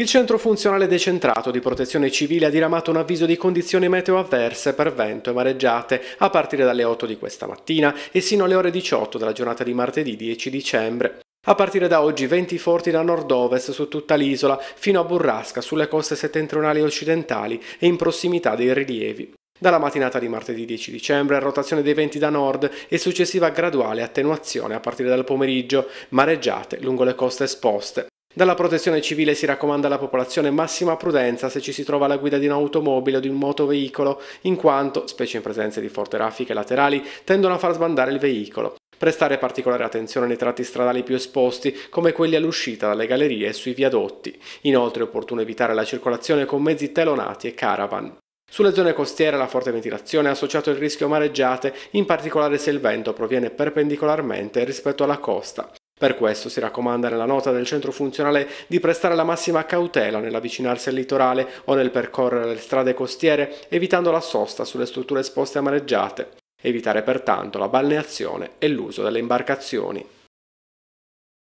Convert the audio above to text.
Il centro funzionale decentrato di protezione civile ha diramato un avviso di condizioni meteo avverse per vento e mareggiate a partire dalle 8 di questa mattina e sino alle ore 18 della giornata di martedì 10 dicembre. A partire da oggi venti forti da nord-ovest su tutta l'isola fino a burrasca sulle coste settentrionali e occidentali e in prossimità dei rilievi. Dalla mattinata di martedì 10 dicembre rotazione dei venti da nord e successiva graduale attenuazione a partire dal pomeriggio, mareggiate lungo le coste esposte. Dalla protezione civile si raccomanda alla popolazione massima prudenza se ci si trova alla guida di un'automobile o di un motoveicolo, in quanto, specie in presenza di forte raffiche laterali, tendono a far sbandare il veicolo. Prestare particolare attenzione nei tratti stradali più esposti, come quelli all'uscita dalle gallerie e sui viadotti. Inoltre è opportuno evitare la circolazione con mezzi telonati e caravan. Sulle zone costiere la forte ventilazione è associata al rischio mareggiate, in particolare se il vento proviene perpendicolarmente rispetto alla costa. Per questo si raccomanda nella nota del centro funzionale di prestare la massima cautela nell'avvicinarsi al litorale o nel percorrere le strade costiere, evitando la sosta sulle strutture esposte a mareggiate. Evitare pertanto la balneazione e l'uso delle imbarcazioni.